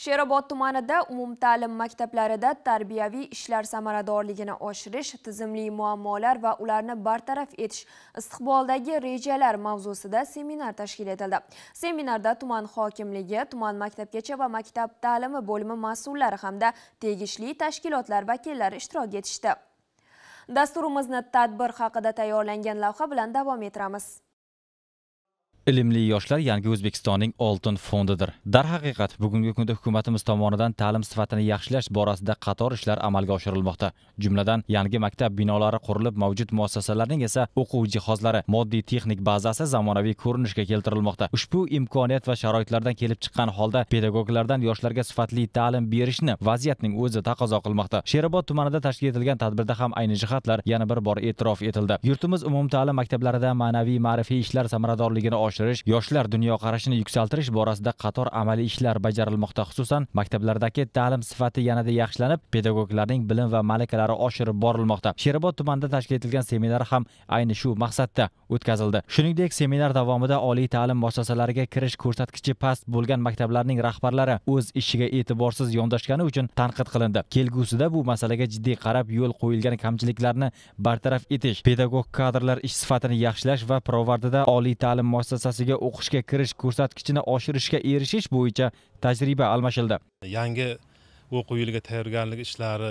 Sherobod tumanida umumta'lim maktablarida tarbiyaviy ishlar samaradorligini oshirish, tizimli muammolar va ularni bartaraf etish istiqboldagi rejalar mavzusida seminar tashkil etildi. Seminarda tuman hokimligi, tuman maktabgacha va maktab ta'limi bo'limi mas'ullari hamda tegishli tashkilotlar vakillari ishtirok etishdi. Dasturimizni tadbir haqida tayyorlangan lavha bilan davom ettiramiz. ilmli yoshlar yangi o'zbekistonning oltin fondidir darhaqiqat bugungi kunda hukumatimiz tomonidan ta'lim sifatini yaxshilash borasida qator ishlar amalga oshirilmoqda jumladan yangi maktab binolari qurilib mavjud muassasalarning esa o'quv jihozlari moddiy texnik bazasi zamonaviy ko'rinishga keltirilmoqda ushbu imkoniyat va sharoitlardan kelib chiqqan holda pedagoglardan yoshlarga sifatli ta'lim berishni vaziyatning o'zi taqozo qilmoqda sherobod tumanida tashkil etilgan tadbirda ham ayni jihatlar yana bir bor e'tirof etildi yurtimiz umumta'lim maktablarida ma'naviy ma'rifiy ishlar samaradorligini oshirish oshirish yoshlar dunyoqarashini yuksaltirish borasida qator amaliy ishlar bajarilmoqda xususan maktablardagi ta'lim sifati yanada yaxshilanib pedagoglarning bilim va malakalari oshirib borilmoqda sherobod tumanida tashkil etilgan seminar ham ayni shu maqsadda o'tkazildi shuningdek seminar davomida oliy ta'lim muassasalariga kirish ko'rsatkichi past bo'lgan maktablarning rahbarlari o'z ishiga e'tiborsiz yondashgani uchun tanqid qilindi kelgusida bu masalaga jiddiy qarab yo'l qo'yilgan kamchiliklarni bartaraf etish pedagog kadrlar ish sifatini yaxshilash va pirovardida oliy ta'lim muassasasi muassasasiga o'qishga kirish ko'rsatkichini oshirishga erishish bo'yicha tajriba almashildi yangi o'quv yiliga tayyorgarlik ishlari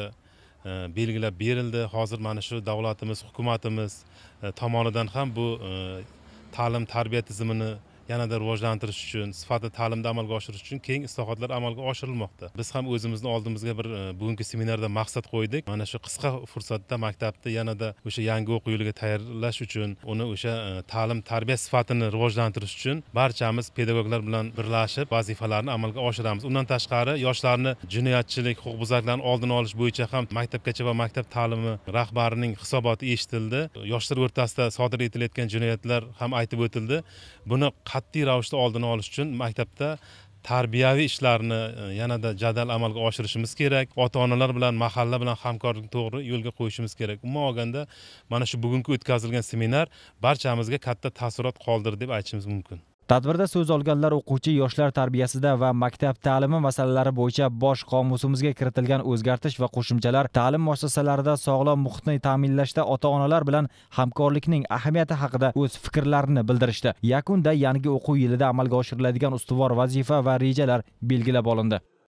e, belgilab berildi hozir mana shu davlatimiz hukumatimiz e, tomonidan ham bu e, ta'lim tarbiya tizimini yanada rivojlantirish uchun sifatli ta'limni amalga oshirish uchun keng islohotlar amalga oshirilmoqda biz ham o'zimizni oldimizga bir e, bugungi seminarda maqsad qo'ydik mana shu qisqa fursatda maktabni yanada o'sha yangi o'quv yiliga tayyorlash uchun uni o'sha e, ta'lim tarbiya sifatini rivojlantirish uchun barchamiz pedagoglar bilan birlashib vazifalarni amalga oshiramiz undan tashqari yoshlarni jinoyatchilik huquqbuzarliklarni oldini olish bo'yicha ham maktabgacha va maktab ta'limi rahbarining hisoboti eshitildi yoshlar o'rtasida sodir etilayotgan jinoyatlar ham aytib o'tildi buni qat'iy ravishda oldini olish uchun maktabda tarbiyaviy ishlarni e, yanada jadal amalga oshirishimiz kerak ota onalar bilan mahalla bilan hamkorlikni to'g'ri yo'lga qo'yishimiz kerak umuman olganda mana shu bugungi o'tkazilgan seminar barchamizga katta taassurot qoldirdi deb aytishimiz mumkin tadbirda so'z olganlar o'quvchi yoshlar tarbiyasida va maktab ta'limi masalalari bo'yicha bosh qomusimizga kiritilgan o'zgartish va qo'shimchalar ta'lim muassasalarida sog'lom muhitni ta'minlashda ota onalar bilan hamkorlikning ahamiyati haqida o'z fikrlarini bildirishdi yakunda yangi o'quv yilida amalga oshiriladigan ustuvor vazifa va rejalar belgilab olindi